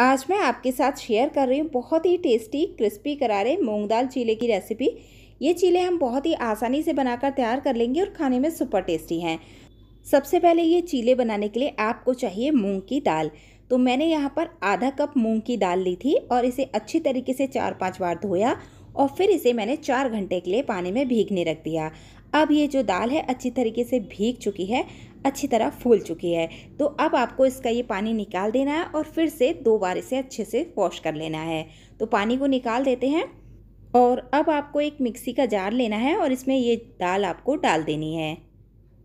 आज मैं आपके साथ शेयर कर रही हूँ बहुत ही टेस्टी क्रिस्पी करारे मूंग दाल चीले की रेसिपी ये चीले हम बहुत ही आसानी से बनाकर तैयार कर लेंगे और खाने में सुपर टेस्टी हैं सबसे पहले ये चीले बनाने के लिए आपको चाहिए मूंग की दाल तो मैंने यहाँ पर आधा कप मूंग की दाल ली थी और इसे अच्छी तरीके से चार पाँच बार धोया और फिर इसे मैंने चार घंटे के लिए पानी में भीगने रख दिया अब ये जो दाल है अच्छी तरीके से भीग चुकी है अच्छी तरह फूल चुकी है तो अब आपको इसका ये पानी निकाल देना है और फिर से दो बार इसे अच्छे से वॉश कर लेना है तो पानी को निकाल देते हैं और अब आपको एक मिक्सी का जार लेना है और इसमें ये दाल आपको डाल देनी है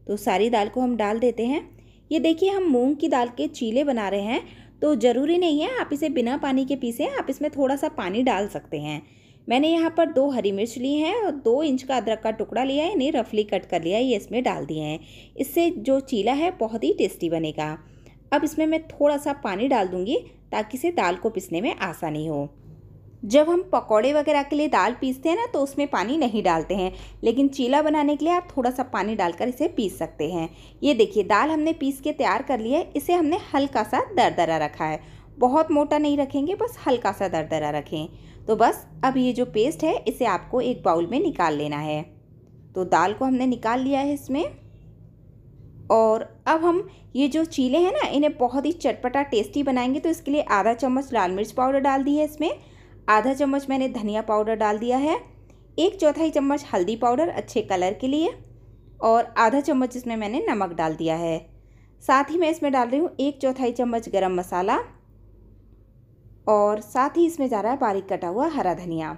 तो सारी दाल को हम डाल देते हैं ये देखिए हम मूंग की दाल के चीले बना रहे हैं तो ज़रूरी नहीं है आप इसे बिना पानी के पीसें आप इसमें थोड़ा सा पानी डाल सकते हैं मैंने यहाँ पर दो हरी मिर्च ली हैं और दो इंच का अदरक का टुकड़ा लिया है इन्हें रफली कट कर लिया है ये इसमें डाल दिए हैं इससे जो चीला है बहुत ही टेस्टी बनेगा अब इसमें मैं थोड़ा सा पानी डाल दूँगी ताकि से दाल को पीसने में आसानी हो जब हम पकौड़े वगैरह के लिए दाल पीसते हैं ना तो उसमें पानी नहीं डालते हैं लेकिन चीला बनाने के लिए आप थोड़ा सा पानी डालकर इसे पीस सकते हैं ये देखिए दाल हमने पीस के तैयार कर लिया है इसे हमने हल्का सा दरदरा रखा है बहुत मोटा नहीं रखेंगे बस हल्का सा दरदरा रखें तो बस अब ये जो पेस्ट है इसे आपको एक बाउल में निकाल लेना है तो दाल को हमने निकाल लिया है इसमें और अब हम ये जो चीले हैं ना इन्हें बहुत ही चटपटा टेस्टी बनाएंगे तो इसके लिए आधा चम्मच लाल मिर्च पाउडर डाल दी है इसमें आधा चम्मच मैंने धनिया पाउडर डाल दिया है एक चौथाई चम्मच हल्दी पाउडर अच्छे कलर के लिए और आधा चम्मच इसमें मैंने नमक डाल दिया है साथ ही मैं इसमें डाल रही हूँ एक चौथाई चम्मच गरम मसाला और साथ ही इसमें जा रहा है बारीक कटा हुआ हरा धनिया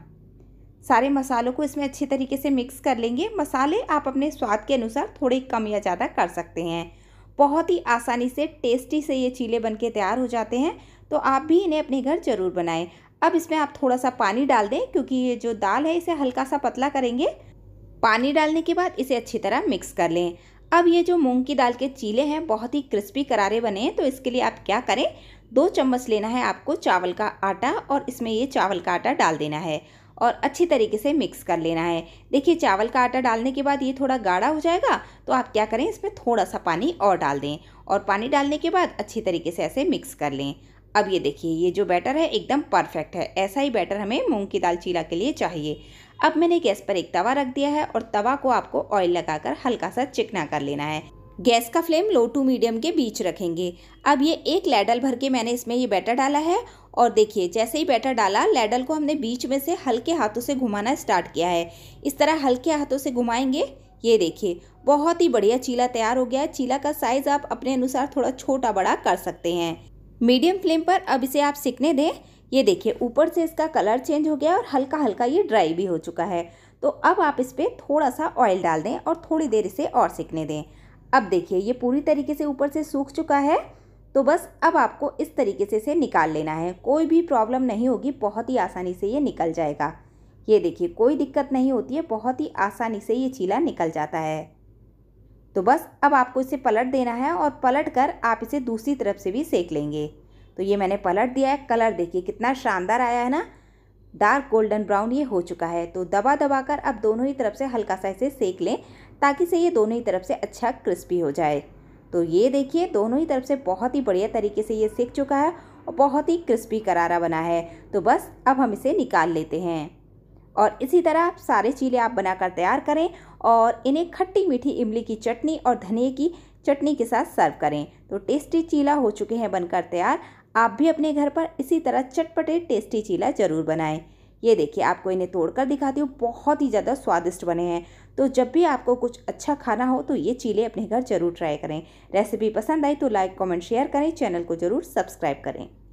सारे मसालों को इसमें अच्छे तरीके से मिक्स कर लेंगे मसाले आप अपने स्वाद के अनुसार थोड़े कम या ज़्यादा कर सकते हैं बहुत ही आसानी से टेस्टी से ये चीले बन के तैयार हो जाते हैं तो आप भी इन्हें अपने घर ज़रूर बनाएं अब इसमें आप थोड़ा सा पानी डाल दें क्योंकि ये जो दाल है इसे हल्का सा पतला करेंगे पानी डालने के बाद इसे अच्छी तरह मिक्स कर लें अब ये जो मूंग की दाल के चीले हैं बहुत ही क्रिस्पी करारे बने हैं तो इसके लिए आप क्या करें दो चम्मच लेना है आपको चावल का आटा और इसमें ये चावल का आटा डाल देना है और अच्छी तरीके से मिक्स कर लेना है देखिए चावल का आटा डालने के बाद ये थोड़ा गाढ़ा हो जाएगा तो आप क्या करें इसमें थोड़ा सा पानी और डाल दें और पानी डालने के बाद अच्छी तरीके से ऐसे मिक्स कर लें अब ये देखिए ये जो बैटर है एकदम परफेक्ट है ऐसा ही बैटर हमें मूंग की दाल चीला के लिए चाहिए अब मैंने गैस पर एक तवा रख दिया है और तवा को आपको ऑयल लगाकर हल्का सा चिकना कर लेना है गैस का फ्लेम लो टू मीडियम के बीच रखेंगे अब ये एक लैडल भर के मैंने इसमें ये बैटर डाला है और देखिए जैसे ही बैटर डाला लैडल को हमने बीच में से हल्के हाथों से घुमाना स्टार्ट किया है इस तरह हल्के हाथों से घुमाएंगे ये देखिए बहुत ही बढ़िया चीला तैयार हो गया है चीला का साइज़ आप अपने अनुसार थोड़ा छोटा बड़ा कर सकते हैं मीडियम फ्लेम पर अब इसे आप सिकने दें ये देखिए ऊपर से इसका कलर चेंज हो गया और हल्का हल्का ये ड्राई भी हो चुका है तो अब आप इस पर थोड़ा सा ऑयल डाल दें और थोड़ी देर इसे और सिकने दें अब देखिए ये पूरी तरीके से ऊपर से सूख चुका है तो बस अब आपको इस तरीके से इसे निकाल लेना है कोई भी प्रॉब्लम नहीं होगी बहुत ही आसानी से ये निकल जाएगा ये देखिए कोई दिक्कत नहीं होती है बहुत ही आसानी से ये चीला निकल जाता है तो बस अब आपको इसे पलट देना है और पलट कर आप इसे दूसरी तरफ से भी सेक लेंगे तो ये मैंने पलट दिया है कलर देखिए कितना शानदार आया है ना डार्क गोल्डन ब्राउन ये हो चुका है तो दबा दबा कर अब दोनों ही तरफ से हल्का सा इसे सेक लें ताकि से ये दोनों ही तरफ से अच्छा क्रिस्पी हो जाए तो ये देखिए दोनों ही तरफ से बहुत ही बढ़िया तरीके से ये सेक चुका है और बहुत ही क्रिस्पी करारा बना है तो बस अब हम इसे निकाल लेते हैं और इसी तरह आप सारे चीले आप बनाकर तैयार करें और इन्हें खट्टी मीठी इमली की चटनी और धनिए की चटनी के साथ सर्व करें तो टेस्टी चीला हो चुके हैं बनकर तैयार आप भी अपने घर पर इसी तरह चटपटे टेस्टी चीला ज़रूर बनाएं ये देखिए आपको इन्हें तोड़कर दिखाती हूँ बहुत ही ज़्यादा स्वादिष्ट बने हैं तो जब भी आपको कुछ अच्छा खाना हो तो ये चीले अपने घर ज़रूर ट्राई करें रेसिपी पसंद आई तो लाइक कमेंट शेयर करें चैनल को ज़रूर सब्सक्राइब करें